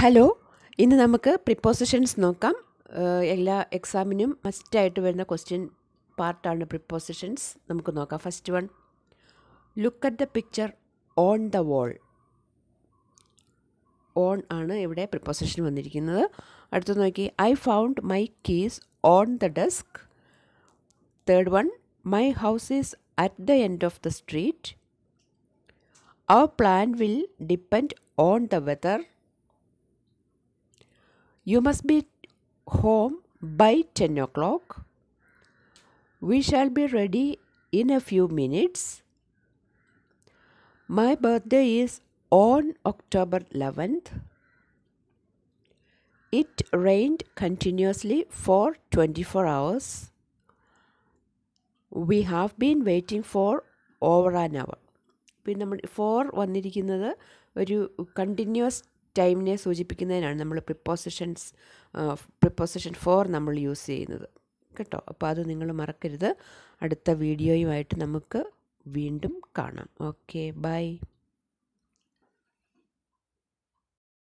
Hello ഇന്ന് നമുക്ക് prepositions നോക്കാം എല്ലാ എക്സാമിനും മസ്റ്റായിട്ട് വരുന്ന ക്വസ്റ്റ്യൻ പാർട്ടാണ് പ്രിപ്പോസിഷൻസ് നമുക്ക് നോക്കാം first one look at the picture on the wall on ആണ് ഇവിടെ പ്രിപ്പോസിഷൻ വന്നിരിക്കുന്നത് അടുത്ത് നോക്കി I found my keys on the desk third one my house is at the end of the street our plan will depend on the weather You must be home by 10 o'clock. We shall be ready in a few minutes. My birthday is on October 11th. It rained continuously for 24 hours. been waiting for over an hour. An hour പിന്നെ one for വന്നിരിക്കുന്നത് ഒരു continuous. ടൈമിനെ സൂചിപ്പിക്കുന്നതിനാണ് നമ്മൾ prepositions preposition for നമ്മൾ use ചെയ്യുന്നത് കേട്ടോ അപ്പോൾ അത് നിങ്ങൾ മറക്കരുത് അടുത്ത വീഡിയോയുമായിട്ട് നമുക്ക് വീണ്ടും കാണാം ഓക്കെ ബൈ